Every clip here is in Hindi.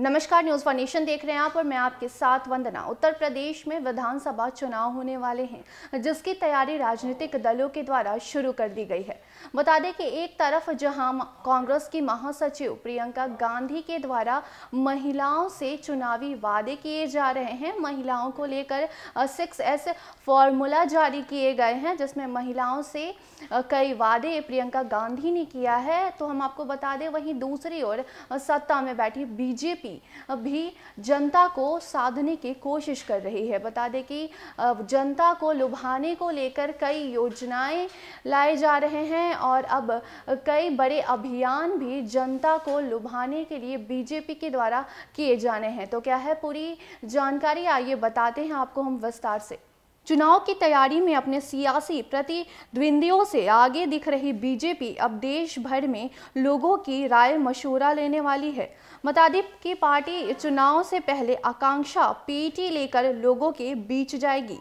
नमस्कार न्यूज़ फॉर नेशन देख रहे हैं आप और मैं आपके साथ वंदना उत्तर प्रदेश में विधानसभा चुनाव होने वाले हैं जिसकी तैयारी राजनीतिक दलों के द्वारा शुरू कर दी गई है बता दें कि एक तरफ जहां कांग्रेस की महासचिव प्रियंका गांधी के द्वारा महिलाओं से चुनावी वादे किए जा रहे हैं महिलाओं को लेकर सिक्स एस फॉर्मूला जारी किए गए हैं जिसमें महिलाओं से कई वादे प्रियंका गांधी ने किया है तो हम आपको बता दें वहीं दूसरी ओर सत्ता में बैठी बीजेपी की भी जनता को साधने की कोशिश कर रही है बता दें कि जनता को लुभाने को लेकर कई योजनाएं लाए जा रहे हैं और अब कई बड़े अभियान भी जनता को लुभाने के लिए बीजेपी के द्वारा किए जाने हैं तो क्या है पूरी जानकारी आइए बताते हैं आपको हम विस्तार से चुनाव की तैयारी में अपने सियासी प्रतिद्वंदियों से आगे दिख रही बीजेपी अब देश भर में लोगों की राय मशूरा लेने वाली है मताधिप की पार्टी चुनाव से पहले आकांक्षा पीटी लेकर लोगों के बीच जाएगी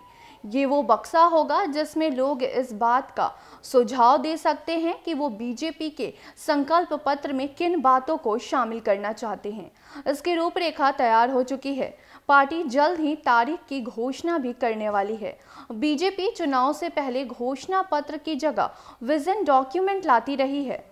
ये वो बक्सा होगा जिसमें लोग इस बात का सुझाव दे सकते हैं कि वो बीजेपी के संकल्प पत्र में किन बातों को शामिल करना चाहते हैं इसकी रूपरेखा तैयार हो चुकी है पार्टी जल्द ही तारीख की घोषणा भी करने वाली है बीजेपी चुनाव से पहले घोषणा पत्र की जगह विजन डॉक्यूमेंट लाती रही है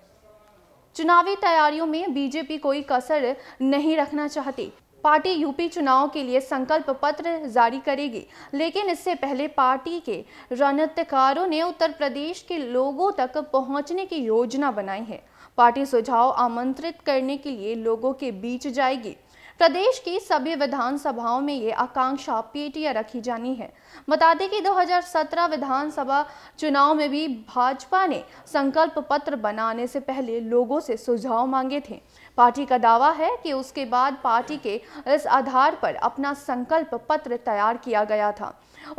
चुनावी तैयारियों में बीजेपी कोई कसर नहीं रखना चाहती पार्टी यूपी चुनाव के लिए संकल्प पत्र जारी करेगी लेकिन इससे पहले पार्टी के रणनीतिकारों ने उत्तर प्रदेश के लोगों तक पहुंचने की योजना बनाई है पार्टी सुझाव आमंत्रित करने के लिए लोगों के बीच जाएगी प्रदेश की सभी विधानसभाओं में ये आकांक्षा पेटियां रखी जानी है बता दें कि 2017 विधानसभा चुनाव में भी भाजपा ने संकल्प पत्र बनाने से पहले लोगों से सुझाव मांगे थे पार्टी का दावा है कि उसके बाद पार्टी के इस आधार पर अपना संकल्प पत्र तैयार किया गया था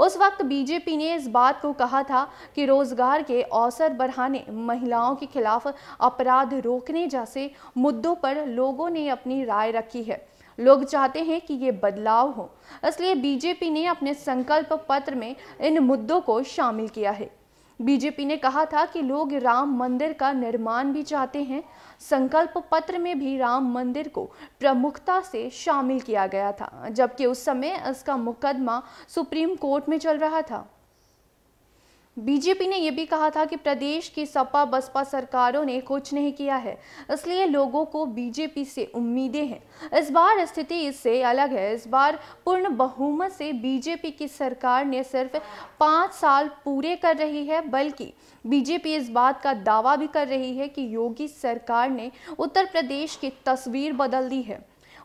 उस वक्त बीजेपी ने इस बात को कहा था कि रोजगार के अवसर बढ़ाने महिलाओं के खिलाफ अपराध रोकने जैसे मुद्दों पर लोगों ने अपनी राय रखी है लोग चाहते हैं कि ये बदलाव हो इसलिए बीजेपी ने अपने संकल्प पत्र में इन मुद्दों को शामिल किया है बीजेपी ने कहा था कि लोग राम मंदिर का निर्माण भी चाहते हैं संकल्प पत्र में भी राम मंदिर को प्रमुखता से शामिल किया गया था जबकि उस समय इसका मुकदमा सुप्रीम कोर्ट में चल रहा था बीजेपी ने यह भी कहा था कि प्रदेश की सपा बसपा सरकारों ने कुछ नहीं किया है इसलिए लोगों को बीजेपी से उम्मीदें हैं इस बार स्थिति इससे अलग है इस बार पूर्ण बहुमत से बीजेपी की सरकार ने सिर्फ पाँच साल पूरे कर रही है बल्कि बीजेपी इस बात का दावा भी कर रही है कि योगी सरकार ने उत्तर प्रदेश की तस्वीर बदल दी है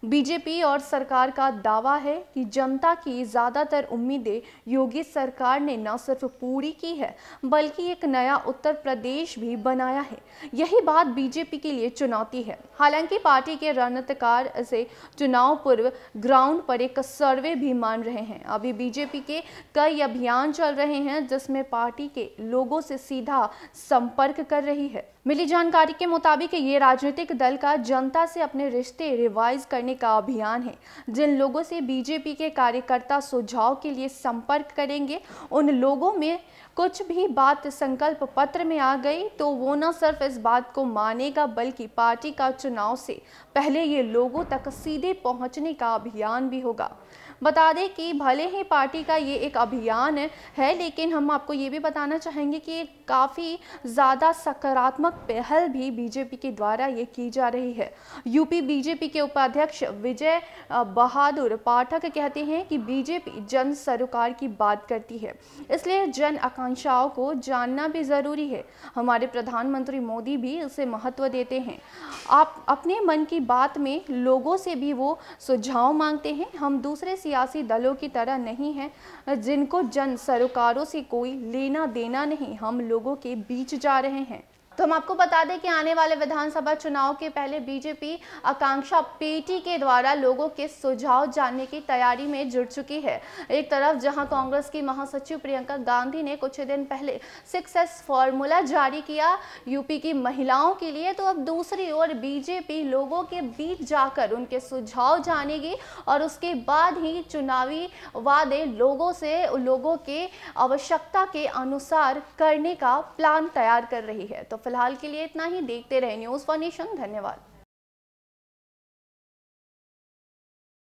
बीजेपी और सरकार का दावा है कि जनता की ज़्यादातर उम्मीदें योगी सरकार ने न सिर्फ पूरी की है बल्कि एक नया उत्तर प्रदेश भी बनाया है यही बात बीजेपी के लिए चुनौती है हालांकि पार्टी के रणनीतिकार से चुनाव पूर्व ग्राउंड पर एक सर्वे भी मान रहे हैं अभी बीजेपी के कई अभियान चल रहे हैं जिसमें पार्टी के लोगों से सीधा संपर्क कर रही है मिली जानकारी के मुताबिक ये राजनीतिक दल का जनता से अपने रिश्ते रिवाइज करने का अभियान है जिन लोगों से बीजेपी के कार्यकर्ता सुझाव के लिए संपर्क करेंगे उन लोगों में कुछ भी बात संकल्प पत्र में आ गई तो वो न सिर्फ इस बात को मानेगा बल्कि पार्टी का चुनाव से पहले ये लोगों तक सीधे पहुंचने का अभियान भी होगा बता दें कि भले ही पार्टी का ये एक अभियान है लेकिन हम आपको ये भी बताना चाहेंगे कि काफ़ी ज़्यादा सकारात्मक व्यापक पहल भी बीजेपी के द्वारा ये की जा रही है यूपी बीजेपी के उपाध्यक्ष विजय बहादुर पाठक कहते हैं कि बीजेपी जन सरोकार की बात करती है इसलिए जन आकांक्षाओं को जानना भी ज़रूरी है हमारे प्रधानमंत्री मोदी भी इसे महत्व देते हैं आप अपने मन की बात में लोगों से भी वो सुझाव मांगते हैं हम दूसरे सियासी दलों की तरह नहीं हैं जिनको जन सरोकारों से कोई लेना देना नहीं हम लोगों के बीच जा रहे हैं तो हम आपको बता दें कि आने वाले विधानसभा चुनाव के पहले बीजेपी आकांक्षा पेटी के द्वारा लोगों के सुझाव जानने की तैयारी में जुड़ चुकी है एक तरफ जहां कांग्रेस की महासचिव प्रियंका गांधी ने कुछ दिन पहले सिक्सेस फॉर्मूला जारी किया यूपी की महिलाओं के लिए तो अब दूसरी ओर बीजेपी लोगों के बीच जाकर उनके सुझाव जानेगी और उसके बाद ही चुनावी वादे लोगों से लोगों के आवश्यकता के अनुसार करने का प्लान तैयार कर रही है तो फिलहाल के लिए इतना ही देखते रहे न्यूज़ फॉर नेशन धन्यवाद